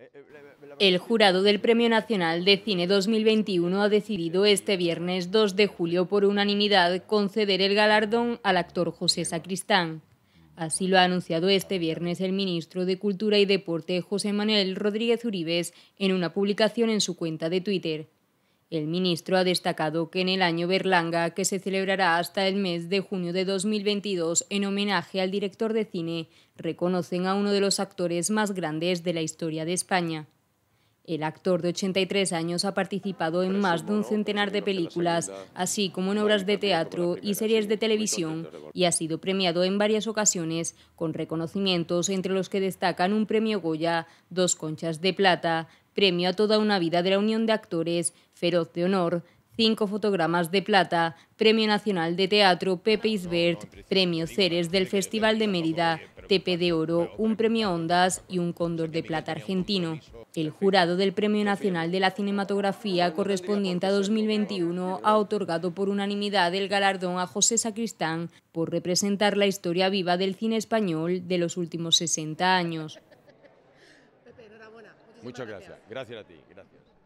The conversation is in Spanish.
Eh, eh, el jurado del Premio Nacional de Cine 2021 ha decidido este viernes 2 de julio por unanimidad conceder el galardón al actor José Sacristán. Así lo ha anunciado este viernes el ministro de Cultura y Deporte José Manuel Rodríguez Uribes en una publicación en su cuenta de Twitter. El ministro ha destacado que en el año Berlanga, que se celebrará hasta el mes de junio de 2022 en homenaje al director de cine, reconocen a uno de los actores más grandes de la historia de España. El actor de 83 años ha participado en más de un centenar de películas, así como en obras de teatro y series de televisión, y ha sido premiado en varias ocasiones con reconocimientos entre los que destacan un premio Goya, dos conchas de plata, premio a toda una vida de la Unión de Actores, feroz de honor, cinco fotogramas de plata, Premio Nacional de Teatro Pepe Isbert, Premio Ceres del Festival de Mérida, Tepe de Oro, un premio Ondas y un Cóndor de Plata argentino. El jurado del Premio Nacional de la Cinematografía correspondiente a 2021 ha otorgado por unanimidad el galardón a José Sacristán por representar la historia viva del cine español de los últimos 60 años. Muchas gracias. Gracias a ti. Gracias.